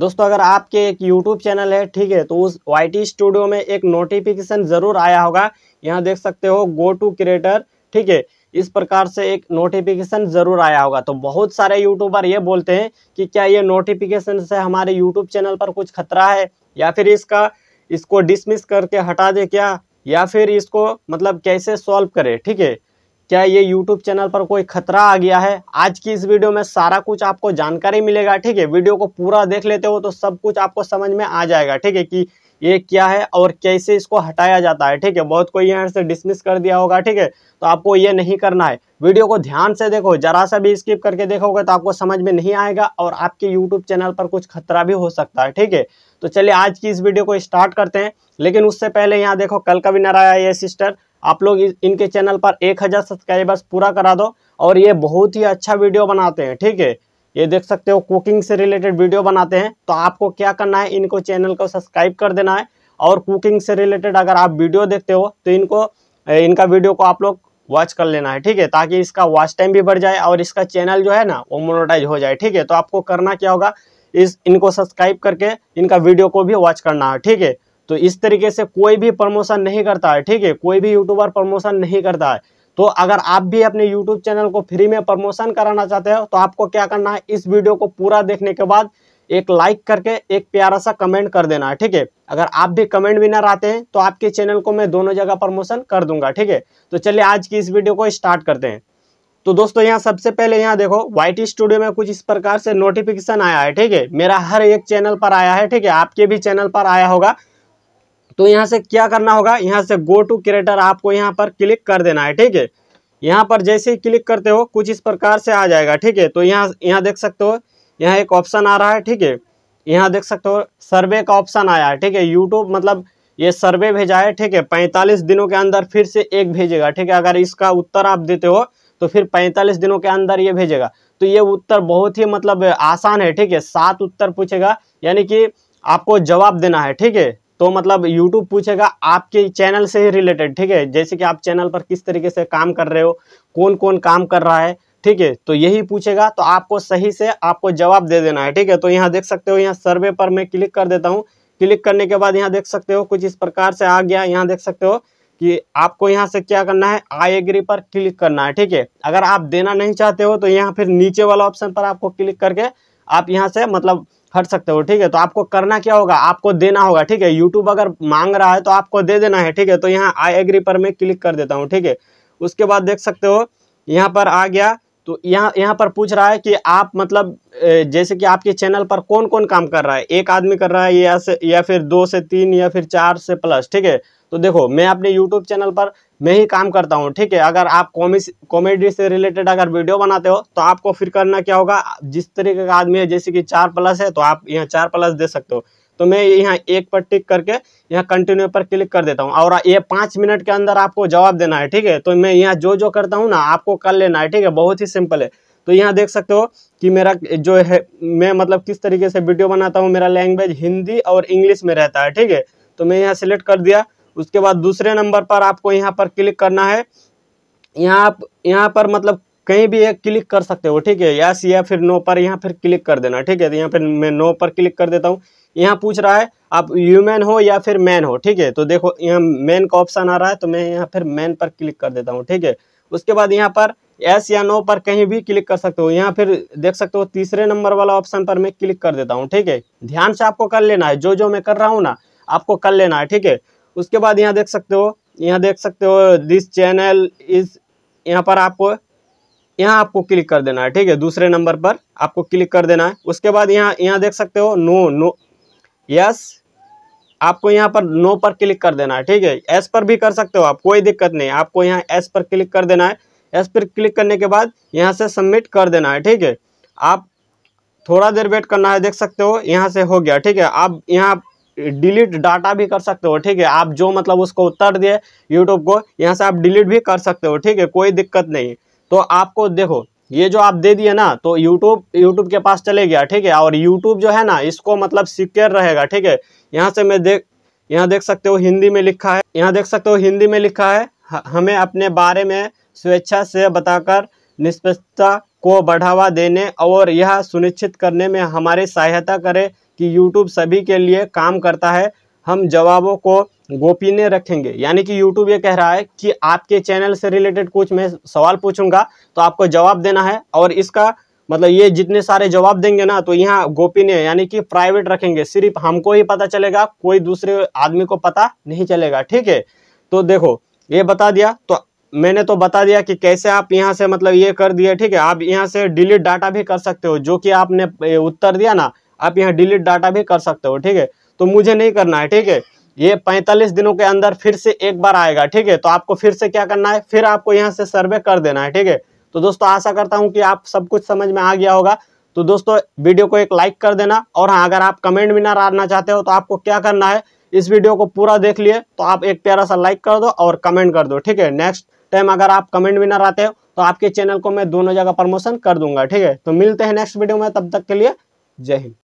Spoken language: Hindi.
दोस्तों अगर आपके एक YouTube चैनल है ठीक है तो उस YT स्टूडियो में एक नोटिफिकेशन जरूर आया होगा यहाँ देख सकते हो गो टू क्रिएटर ठीक है इस प्रकार से एक नोटिफिकेशन जरूर आया होगा तो बहुत सारे यूट्यूबर ये बोलते हैं कि क्या ये नोटिफिकेशन से हमारे यूट्यूब चैनल पर कुछ खतरा है या फिर इसका इसको डिसमिस करके हटा दे क्या या फिर इसको मतलब कैसे सॉल्व करे ठीक है क्या ये YouTube चैनल पर कोई खतरा आ गया है आज की इस वीडियो में सारा कुछ आपको जानकारी मिलेगा ठीक है वीडियो को पूरा देख लेते हो तो सब कुछ आपको समझ में आ जाएगा ठीक है कि ये क्या है और कैसे इसको हटाया जाता है ठीक है बहुत कोई यहाँ से डिसमिस कर दिया होगा ठीक है तो आपको ये नहीं करना है वीडियो को ध्यान से देखो जरा सा भी स्किप करके देखोगे तो आपको समझ में नहीं आएगा और आपके यूट्यूब चैनल पर कुछ खतरा भी हो सकता है ठीक है तो चलिए आज की इस वीडियो को स्टार्ट करते हैं लेकिन उससे पहले यहाँ देखो कल का विनर आया ये सिस्टर आप लोग इनके चैनल पर एक हज़ार सब्सक्राइबर्स पूरा करा दो और ये बहुत ही अच्छा वीडियो बनाते हैं ठीक है ये देख सकते हो कुकिंग से रिलेटेड वीडियो बनाते हैं तो आपको क्या करना है इनको चैनल को सब्सक्राइब कर देना है और कुकिंग से रिलेटेड अगर आप वीडियो देखते हो तो इनको इनका वीडियो को आप लोग वॉच कर लेना है ठीक है ताकि इसका वॉच टाइम भी बढ़ जाए और इसका चैनल जो है ना वो मोनोटाइज हो जाए ठीक है तो आपको करना क्या होगा इस इनको सब्सक्राइब करके इनका वीडियो को भी वॉच करना है ठीक है तो इस तरीके से कोई भी प्रमोशन नहीं करता है ठीक है कोई भी यूट्यूबर प्रमोशन नहीं करता है तो अगर आप भी अपने यूट्यूब चैनल को फ्री में प्रमोशन कराना चाहते हो तो आपको क्या करना है इस वीडियो को पूरा देखने के बाद एक लाइक करके एक प्यारा सा कमेंट कर देना है ठीक है अगर आप भी कमेंट विनर आते हैं तो आपके चैनल को मैं दोनों जगह प्रमोशन कर दूंगा ठीक है तो चलिए आज की इस वीडियो को स्टार्ट करते हैं तो दोस्तों यहाँ सबसे पहले यहाँ देखो वाइट स्टूडियो में कुछ इस प्रकार से नोटिफिकेशन आया है ठीक है मेरा हर एक चैनल पर आया है ठीक है आपके भी चैनल पर आया होगा तो यहाँ से क्या करना होगा यहाँ से गो टू क्रिएटर आपको यहाँ पर क्लिक कर देना है ठीक है यहाँ पर जैसे ही क्लिक करते हो कुछ इस प्रकार से आ जाएगा ठीक है तो यहाँ यहाँ देख सकते हो यहाँ एक ऑप्शन आ रहा है ठीक है यहाँ देख सकते हो सर्वे का ऑप्शन आया है ठीक है यूट्यूब मतलब ये सर्वे भेजा है ठीक है पैंतालीस दिनों के अंदर फिर से एक भेजेगा ठीक है अगर इसका उत्तर आप देते हो तो फिर पैंतालीस दिनों के अंदर ये भेजेगा तो ये उत्तर बहुत ही मतलब आसान है ठीक है सात उत्तर पूछेगा यानी कि आपको जवाब देना है ठीक है तो मतलब यूट्यूब पूछेगा आपके चैनल से ही रिलेटेड ठीक है जैसे कि आप चैनल पर किस तरीके से काम कर रहे हो कौन कौन काम कर रहा है ठीक है तो यही पूछेगा तो आपको सही से आपको जवाब दे देना है ठीक है तो यहाँ देख सकते हो यहाँ सर्वे पर मैं क्लिक कर देता हूँ क्लिक करने के बाद यहाँ देख सकते हो कुछ इस प्रकार से आ गया यहाँ देख सकते हो कि आपको यहाँ से क्या करना है आई एग्री पर क्लिक करना है ठीक है अगर आप देना नहीं चाहते हो तो यहाँ फिर नीचे वाला ऑप्शन पर आपको क्लिक करके आप यहाँ से मतलब फट सकते हो ठीक है तो आपको करना क्या होगा आपको देना होगा ठीक है यूट्यूब अगर मांग रहा है तो आपको दे देना है ठीक है तो यहाँ आई एग्री पर मैं क्लिक कर देता हूँ ठीक है उसके बाद देख सकते हो यहाँ पर आ गया तो यहाँ यहाँ पर पूछ रहा है कि आप मतलब जैसे कि आपके चैनल पर कौन कौन काम कर रहा है एक आदमी कर रहा है या से या फिर दो से तीन या फिर चार से प्लस ठीक है तो देखो मैं अपने यूट्यूब चैनल पर मैं ही काम करता हूँ ठीक है अगर आप कॉमिस कॉमेडी से रिलेटेड अगर वीडियो बनाते हो तो आपको फिर करना क्या होगा जिस तरीके का आदमी है जैसे कि चार प्लस है तो आप यहाँ चार प्लस दे सकते हो तो मैं यहाँ एक पर टिक करके यहाँ कंटिन्यू पर क्लिक कर देता हूँ और ये पाँच मिनट के अंदर आपको जवाब देना है ठीक है तो मैं यहाँ जो जो करता हूँ ना आपको कर लेना है ठीक है बहुत ही सिंपल है तो यहाँ देख सकते हो कि मेरा जो है मैं मतलब किस तरीके से वीडियो बनाता हूँ मेरा लैंग्वेज हिंदी और इंग्लिश में रहता है ठीक है तो मैं यहाँ सेलेक्ट कर दिया उसके बाद दूसरे नंबर पर आपको यहाँ पर क्लिक करना है यहाँ आप यहाँ पर मतलब कहीं भी एक क्लिक कर सकते हो ठीक है यस या फिर नो पर यहाँ फिर क्लिक कर देना ठीक है तो यहाँ फिर मैं नो पर क्लिक कर देता हूँ यहाँ पूछ रहा है आप ह्यूमन हो या फिर मैन हो ठीक है तो देखो यहाँ मैन का ऑप्शन आ रहा है तो मैं यहाँ फिर मैन पर क्लिक कर देता हूँ ठीक है उसके बाद यहाँ पर एस या नो पर कहीं भी क्लिक कर सकते हो यहाँ फिर देख सकते हो तीसरे नंबर वाला ऑप्शन पर मैं क्लिक कर देता हूँ ठीक है ध्यान से आपको कर लेना है जो जो मैं कर रहा हूँ ना आपको कर लेना है ठीक है उसके बाद यहाँ देख सकते हो यहाँ देख सकते हो दिस चैनल इज यहाँ पर आपको यहाँ आपको क्लिक कर देना है ठीक है दूसरे नंबर पर आपको क्लिक कर देना है उसके बाद यहाँ यहाँ देख सकते हो नो नो यस आपको यहाँ पर नो पर क्लिक कर देना है ठीक है एस पर भी कर सकते हो आप कोई दिक्कत नहीं आपको यहाँ एस पर क्लिक कर देना है एस पर क्लिक करने के बाद यहाँ से सबमिट कर देना है ठीक है आप थोड़ा देर वेट करना है देख सकते हो यहाँ से हो गया ठीक है आप यहाँ डिलीट डाटा भी कर सकते हो ठीक है आप जो मतलब उसको उत्तर दिए यूट्यूब को यहाँ से आप डिलीट भी कर सकते हो ठीक है कोई दिक्कत नहीं तो आपको देखो ये जो आप दे दिए ना तो यूट्यूब यूट्यूब के पास चले गया ठीक है और यूट्यूब जो है ना इसको मतलब सिक्योर रहेगा ठीक है यहाँ से मैं देख यहाँ देख सकते हो हिंदी में लिखा है यहाँ देख सकते हो हिंदी में लिखा है हमें अपने बारे में स्वेच्छा से बताकर निष्पक्षता को बढ़ावा देने और यह सुनिश्चित करने में हमारी सहायता करें कि यूट्यूब सभी के लिए काम करता है हम जवाबों को गोपनीय रखेंगे यानी कि YouTube ये कह रहा है कि आपके चैनल से रिलेटेड कुछ मैं सवाल पूछूंगा तो आपको जवाब देना है और इसका मतलब ये जितने सारे जवाब देंगे ना तो यहाँ गोपनीय यानी कि प्राइवेट रखेंगे सिर्फ हमको ही पता चलेगा कोई दूसरे आदमी को पता नहीं चलेगा ठीक है तो देखो ये बता दिया तो मैंने तो बता दिया कि कैसे आप यहाँ से मतलब ये कर दिए ठीक है आप यहाँ से डिलीट डाटा भी कर सकते हो जो कि आपने उत्तर दिया ना आप यहाँ डिलीट डाटा भी कर सकते हो ठीक है तो मुझे नहीं करना है ठीक है ये 45 दिनों के अंदर फिर से एक बार आएगा ठीक है तो आपको फिर से क्या करना है फिर आपको यहाँ से सर्वे कर देना है ठीक है तो दोस्तों आशा करता हूँ कि आप सब कुछ समझ में आ गया होगा तो दोस्तों वीडियो को एक लाइक कर देना और हाँ अगर आप कमेंट भी ना रहना चाहते हो तो आपको क्या करना है इस वीडियो को पूरा देख लिए तो आप एक प्यारा सा लाइक कर दो और कमेंट कर दो ठीक है नेक्स्ट टाइम अगर आप कमेंट भी ना रहते हो तो आपके चैनल को मैं दोनों जगह प्रमोशन कर दूंगा ठीक है तो मिलते हैं नेक्स्ट वीडियो में तब तक के लिए जय हिंद